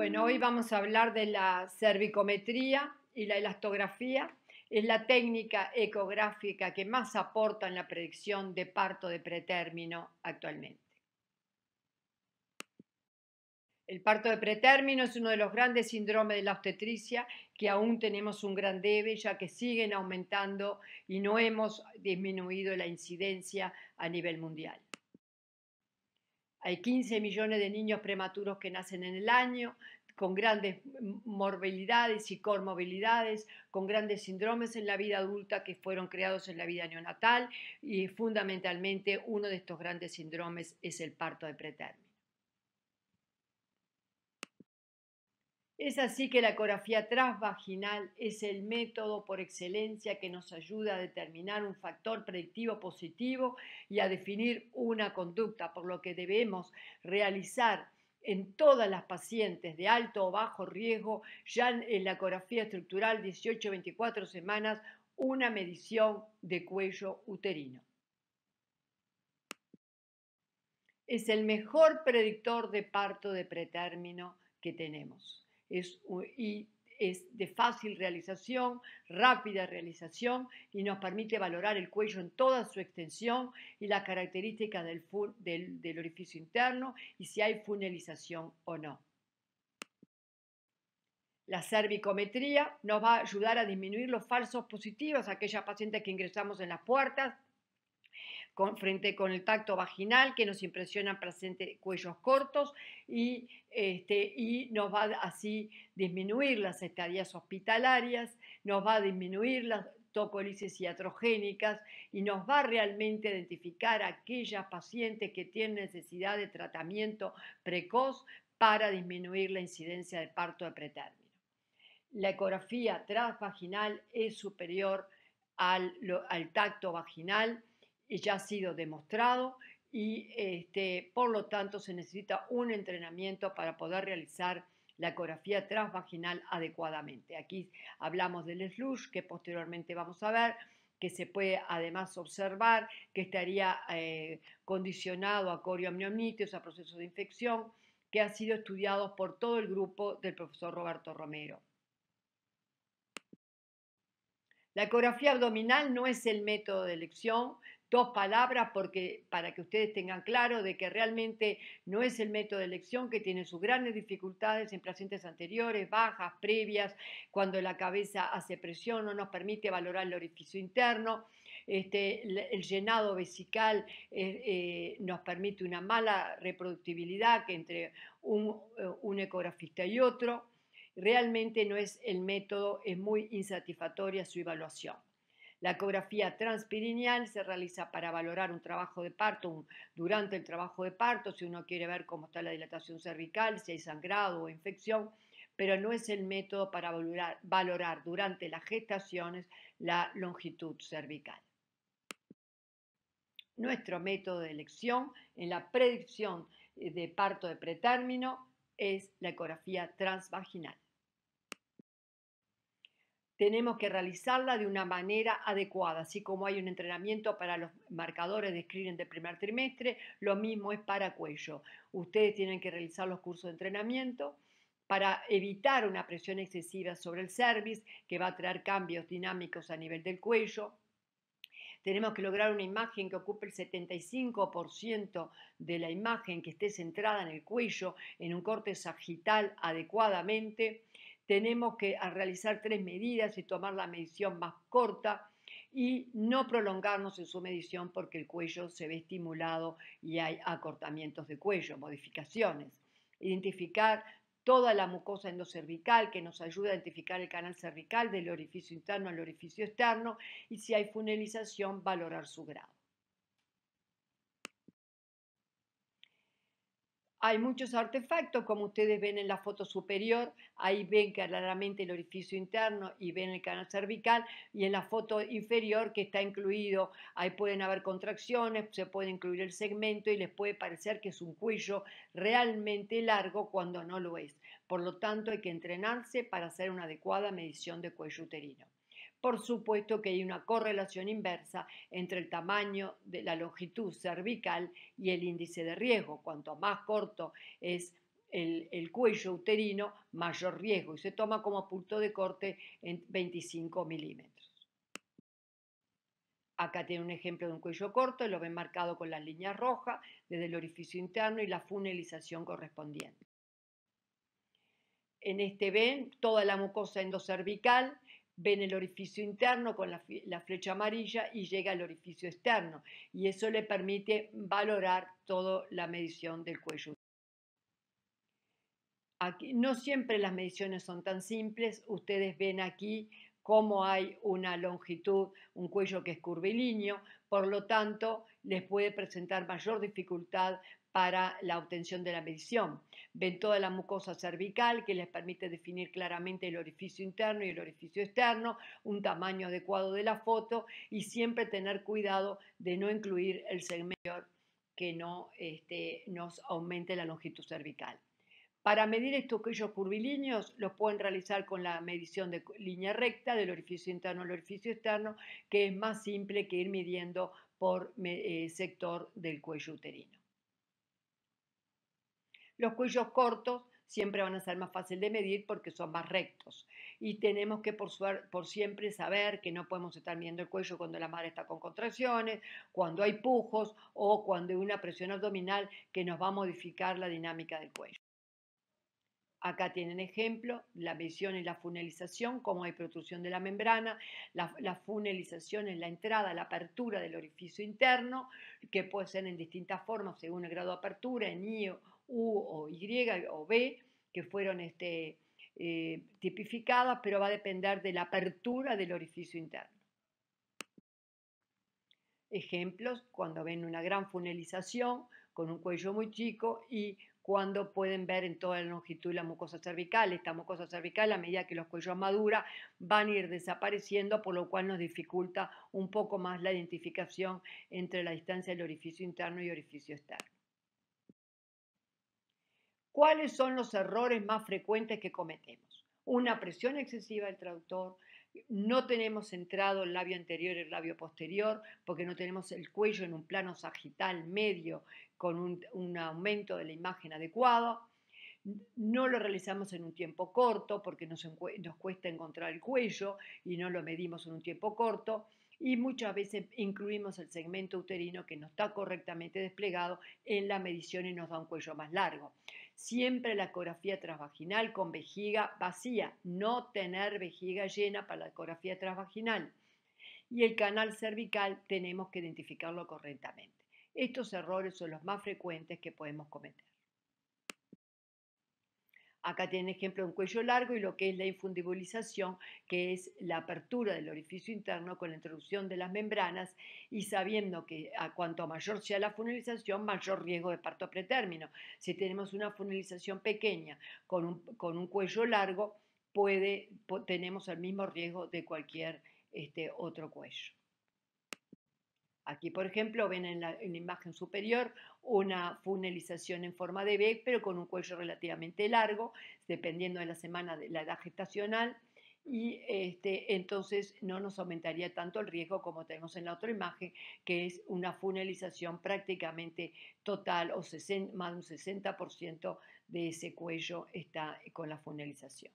Bueno, hoy vamos a hablar de la cervicometría y la elastografía. Es la técnica ecográfica que más aporta en la predicción de parto de pretérmino actualmente. El parto de pretérmino es uno de los grandes síndromes de la obstetricia que aún tenemos un gran debe ya que siguen aumentando y no hemos disminuido la incidencia a nivel mundial. Hay 15 millones de niños prematuros que nacen en el año, con grandes morbilidades y comorbilidades, con grandes síndromes en la vida adulta que fueron creados en la vida neonatal y fundamentalmente uno de estos grandes síndromes es el parto de pretermio. Es así que la ecografía transvaginal es el método por excelencia que nos ayuda a determinar un factor predictivo positivo y a definir una conducta, por lo que debemos realizar en todas las pacientes de alto o bajo riesgo, ya en la ecografía estructural 18-24 semanas, una medición de cuello uterino. Es el mejor predictor de parto de pretérmino que tenemos es, es de fácil realización, rápida realización y nos permite valorar el cuello en toda su extensión y la característica del, del, del orificio interno y si hay funelización o no. La cervicometría nos va a ayudar a disminuir los falsos positivos, aquellas pacientes que ingresamos en las puertas frente con el tacto vaginal, que nos impresionan presente cuellos cortos y, este, nos va a así disminuir las estadías hospitalarias, nos va a disminuir las y iatrogénicas y nos va realmente a identificar a aquellas pacientes que tienen necesidad de tratamiento precoz para disminuir la incidencia de parto de pretérmino. La ecografía transvaginal es superior al, al tacto vaginal ya ha sido demostrado y este, por lo tanto se necesita un entrenamiento para poder realizar la ecografía transvaginal adecuadamente. Aquí hablamos del slush que posteriormente vamos a ver, que se puede además observar que estaría eh, condicionado a corioamnionitis, a procesos de infección, que ha sido estudiado por todo el grupo del profesor Roberto Romero. La ecografía abdominal no es el método de elección, dos palabras porque, para que ustedes tengan claro de que realmente no es el método de elección, que tiene sus grandes dificultades en pacientes anteriores, bajas, previas, cuando la cabeza hace presión, no nos permite valorar el orificio interno. Este, el llenado vesical eh, eh, nos permite una mala reproductibilidad que entre un, eh, un ecografista y otro. Realmente no es el método, es muy insatisfactoria su evaluación. La ecografía transpirineal se realiza para valorar un trabajo de parto, durante el trabajo de parto, si uno quiere ver cómo está la dilatación cervical, si hay sangrado o infección, pero no es el método para valorar durante las gestaciones la longitud cervical. Nuestro método de elección en la predicción eh, de parto de pretérmino es la ecografía transvaginal tenemos que realizarla de una manera adecuada, así como hay un entrenamiento para los marcadores de screening del primer trimestre, lo mismo es para cuello. Ustedes tienen que realizar los cursos de entrenamiento para evitar una presión excesiva sobre el service, que va a traer cambios dinámicos a nivel del cuello, tenemos que lograr una imagen que ocupe el 75% de la imagen, que esté centrada en el cuello, en un corte sagital adecuadamente tenemos que realizar tres medidas y tomar la medición más corta y no prolongarnos en su medición porque el cuello se ve estimulado y hay acortamientos de cuello, modificaciones. Identificar toda la mucosa endocervical que nos ayuda a identificar el canal cervical del orificio interno al orificio externo y si hay funelización, valorar su grado. Hay muchos artefactos, como ustedes ven en la foto superior, ahí ven claramente el orificio interno y ven el canal cervical, y en la foto inferior que está incluido, ahí pueden haber contracciones, se puede incluir el segmento y les puede parecer que es un cuello realmente largo cuando no lo es. Por lo tanto, hay que entrenarse para hacer una adecuada medición de cuello uterino. Por supuesto que hay una correlación inversa entre el tamaño de la longitud cervical y el índice de riesgo. Cuanto más corto es el, cuello uterino, mayor riesgo y se toma como punto de corte en 25 milímetros. Acá tiene un ejemplo de un cuello corto, lo ven marcado con la línea roja desde el orificio interno y la funelización correspondiente. En este ven toda la mucosa endocervical, ven el orificio interno con la, flecha amarilla y llega al orificio externo. Y eso le permite valorar toda la medición del cuello. Aquí, no siempre las mediciones son tan simples. Ustedes ven aquí cómo hay una longitud, un cuello que es curvilíneo, por lo tanto les puede presentar mayor dificultad para la obtención de la medición. Ven toda la mucosa cervical que les permite definir claramente el orificio interno y el orificio externo, un tamaño adecuado de la foto y siempre tener cuidado de no incluir el segmento que no este, nos aumente la longitud cervical. Para medir estos cuellos curvilíneos los pueden realizar con la medición de línea recta del orificio interno al orificio externo, que es más simple que ir midiendo por eh, sector del cuello uterino. Los cuellos cortos siempre van a ser más fácil de medir porque son más rectos. Y tenemos que por, por, siempre saber que no podemos estar midiendo el cuello cuando la madre está con contracciones, cuando hay pujos o cuando hay una presión abdominal que nos va a modificar la dinámica del cuello. Acá tienen ejemplo, la visión y la funelización, cómo hay protrusión de la membrana, la, funelización es la entrada, la apertura del orificio interno, que puede ser en distintas formas según el grado de apertura, en I, U o Y o B, que fueron este, eh, tipificadas, pero va a depender de la apertura del orificio interno. Ejemplos, cuando ven una gran funelización con un cuello muy chico y cuando pueden ver en toda la longitud la mucosa cervical. Esta mucosa cervical, a medida que los cuellos maduran, van a ir desapareciendo, por lo cual nos dificulta un poco más la identificación entre la distancia del orificio interno y orificio externo. ¿Cuáles son los errores más frecuentes que cometemos? Una presión excesiva del traductor, no tenemos centrado el labio anterior y el labio posterior porque no tenemos el cuello en un plano sagital medio con un, aumento de la imagen adecuado. No lo realizamos en un tiempo corto porque nos cuesta encontrar el cuello y no lo medimos en un tiempo corto y muchas veces incluimos el segmento uterino que no está correctamente desplegado en la medición y nos da un cuello más largo. Siempre la ecografía transvaginal con vejiga vacía, no tener vejiga llena para la ecografía transvaginal. Y el canal cervical tenemos que identificarlo correctamente. Estos errores son los más frecuentes que podemos cometer. Acá tienen ejemplo un cuello largo y lo que es la infundibulización, que es la apertura del orificio interno con la introducción de las membranas y sabiendo que a cuanto mayor sea la funilización, mayor riesgo de parto pretérmino. Si tenemos una funilización pequeña con un, cuello largo, tenemos el mismo riesgo de cualquier este, otro cuello. Aquí, por ejemplo, ven en la, imagen superior una funelización en forma de B, pero con un cuello relativamente largo, dependiendo de la semana de la edad gestacional, y este, entonces no nos aumentaría tanto el riesgo como tenemos en la otra imagen, que es una funelización prácticamente total o más de un 60% de ese cuello está con la funelización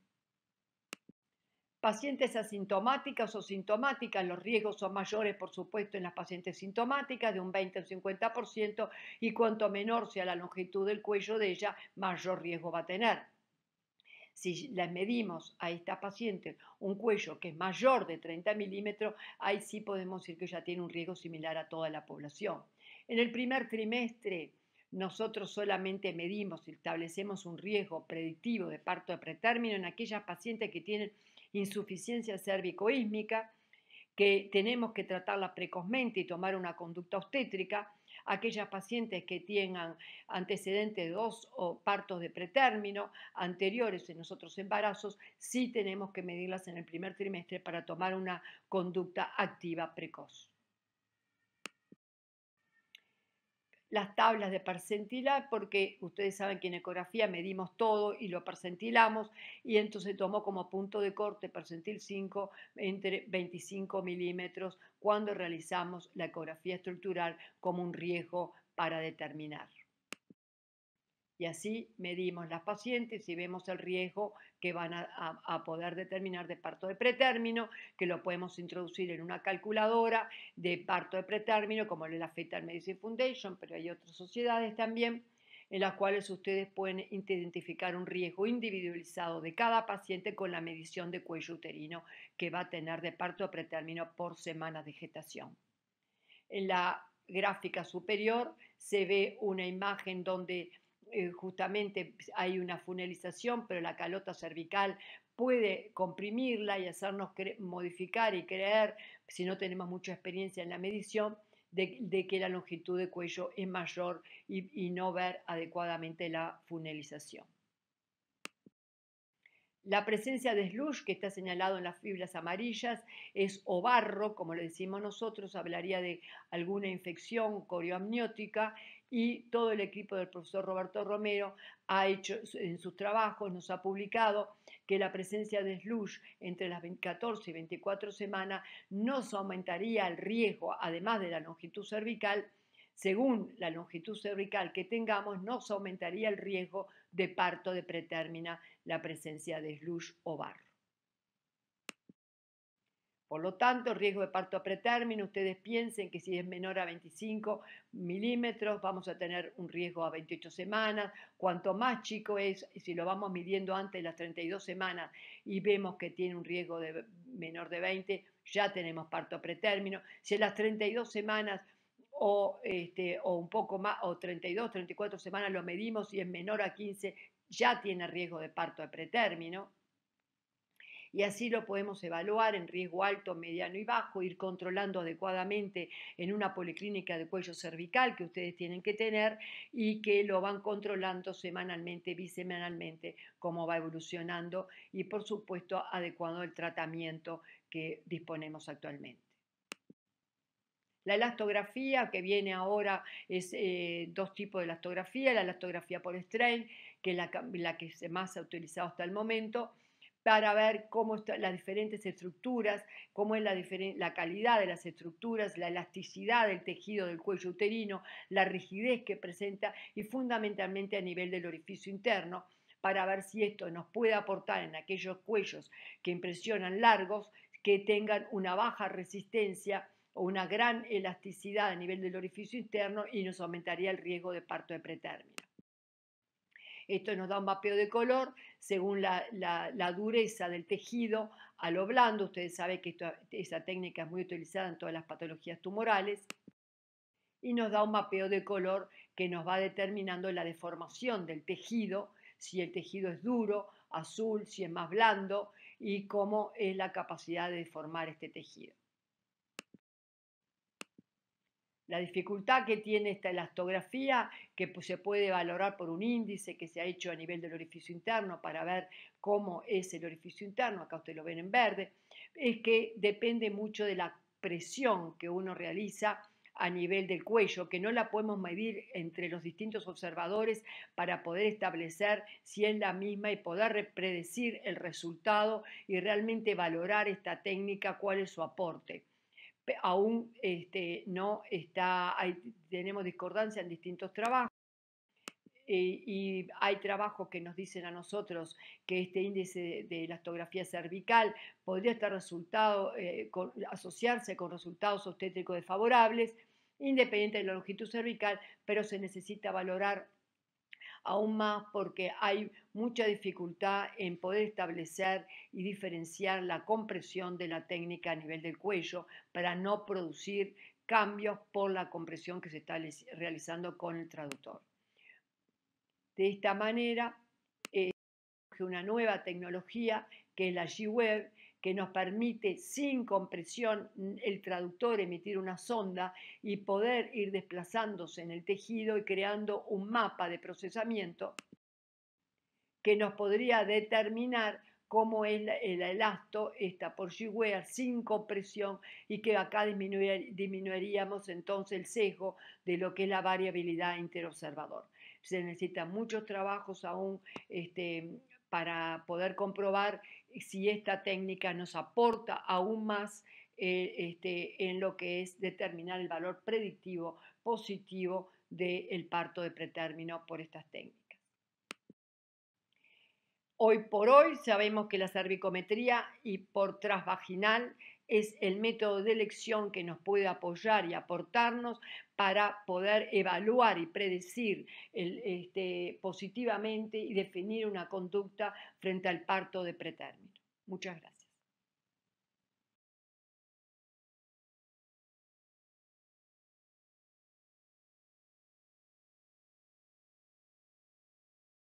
pacientes asintomáticas o sintomáticas, los riesgos son mayores, por supuesto, en las pacientes sintomáticas, de un 20 o 50%, y cuanto menor sea la longitud del cuello de ella, mayor riesgo va a tener. Si le medimos a esta paciente un cuello que es mayor de 30 milímetros, ahí sí podemos decir que ya tiene un riesgo similar a toda la población. En el primer trimestre, nosotros solamente medimos y establecemos un riesgo predictivo de parto de pretérmino en aquellas pacientes que tienen insuficiencia cervicoísmica, que tenemos que tratarla precozmente y tomar una conducta obstétrica, aquellas pacientes que tengan antecedentes de dos o partos de pretérmino anteriores en nosotros embarazos, sí tenemos que medirlas en el primer trimestre para tomar una conducta activa precoz. las tablas de percentilar, porque ustedes saben que en ecografía medimos todo y lo percentilamos, y entonces tomó como punto de corte percentil 5 entre 25 milímetros cuando realizamos la ecografía estructural como un riesgo para determinar. Y así medimos las pacientes y vemos el riesgo que van a, poder determinar de parto de pretérmino, que lo podemos introducir en una calculadora de parto de pretérmino, como la Fetal Medicine Foundation, pero hay otras sociedades también en las cuales ustedes pueden identificar un riesgo individualizado de cada paciente con la medición de cuello uterino que va a tener de parto de pretérmino por semana de gestación. En la gráfica superior se ve una imagen donde eh, justamente hay una funelización, pero la calota cervical puede comprimirla y hacernos modificar y creer, si no tenemos mucha experiencia en la medición, de, que la longitud de cuello es mayor y, no ver adecuadamente la funelización. La presencia de slush, que está señalado en las fibras amarillas, es o barro, como lo decimos nosotros, hablaría de alguna infección corioamniótica y todo el equipo del profesor Roberto Romero ha hecho en sus trabajos, nos ha publicado que la presencia de slush entre las 14 y 24 semanas nos aumentaría el riesgo, además de la longitud cervical, según la longitud cervical que tengamos, nos aumentaría el riesgo de parto de pretérmina la presencia de slush o barro. Por lo tanto, riesgo de parto a pretérmino, ustedes piensen que si es menor a 25 milímetros, vamos a tener un riesgo a 28 semanas. Cuanto más chico es, si lo vamos midiendo antes de las 32 semanas y vemos que tiene un riesgo de menor de 20, ya tenemos parto a pretérmino. Si a las 32 semanas o, este, o un poco más, o 32, 34 semanas lo medimos y es menor a 15, ya tiene riesgo de parto a pretérmino y así lo podemos evaluar en riesgo alto, mediano y bajo, ir controlando adecuadamente en una policlínica de cuello cervical que ustedes tienen que tener y que lo van controlando semanalmente, bisemanalmente, cómo va evolucionando y por supuesto adecuando el tratamiento que disponemos actualmente. La elastografía, que viene ahora, es eh, dos tipos de elastografía, la elastografía por strain, que es la, la que más se ha utilizado hasta el momento, para ver cómo están las diferentes estructuras, cómo es la, calidad de las estructuras, la elasticidad del tejido del cuello uterino, la rigidez que presenta y fundamentalmente a nivel del orificio interno para ver si esto nos puede aportar en aquellos cuellos que impresionan largos, que tengan una baja resistencia o una gran elasticidad a nivel del orificio interno y nos aumentaría el riesgo de parto de pretermia. Esto nos da un mapeo de color según la, dureza del tejido a lo blando. Ustedes saben que esta técnica es muy utilizada en todas las patologías tumorales. Y nos da un mapeo de color que nos va determinando la deformación del tejido, si el tejido es duro, azul, si es más blando y cómo es la capacidad de deformar este tejido la dificultad que tiene esta elastografía, que se puede valorar por un índice que se ha hecho a nivel del orificio interno para ver cómo es el orificio interno, acá ustedes lo ven en verde, es que depende mucho de la presión que uno realiza a nivel del cuello, que no la podemos medir entre los distintos observadores para poder establecer si es la misma y poder predecir el resultado y realmente valorar esta técnica, cuál es su aporte aún este, no está, tenemos discordancia en distintos trabajos eh, y hay trabajos que nos dicen a nosotros que este índice de elastografía cervical podría estar eh, asociarse con resultados obstétricos desfavorables, independiente de la longitud cervical, pero se necesita valorar aún más porque hay mucha dificultad en poder establecer y diferenciar la compresión de la técnica a nivel del cuello para no producir cambios por la compresión que se está realizando con el traductor. De esta manera, eh, una nueva tecnología que es la G-Web, que nos permite sin compresión mm, el traductor emitir una sonda y poder ir desplazándose en el tejido y creando un mapa de procesamiento que nos podría determinar cómo es el elasto, por porshigüea sin compresión y que acá disminuiríamos entonces el sesgo de lo que es la variabilidad interobservador. Se necesitan muchos trabajos aún este, para poder comprobar si esta técnica nos aporta aún más eh, este, en lo que es determinar el valor predictivo positivo del parto de pretérmino por estas técnicas. Hoy por hoy sabemos que la cervicometría y por transvaginal es el método de elección que nos puede apoyar y aportarnos para poder evaluar y predecir este, positivamente y definir una conducta frente al parto de pretérmino. Muchas gracias.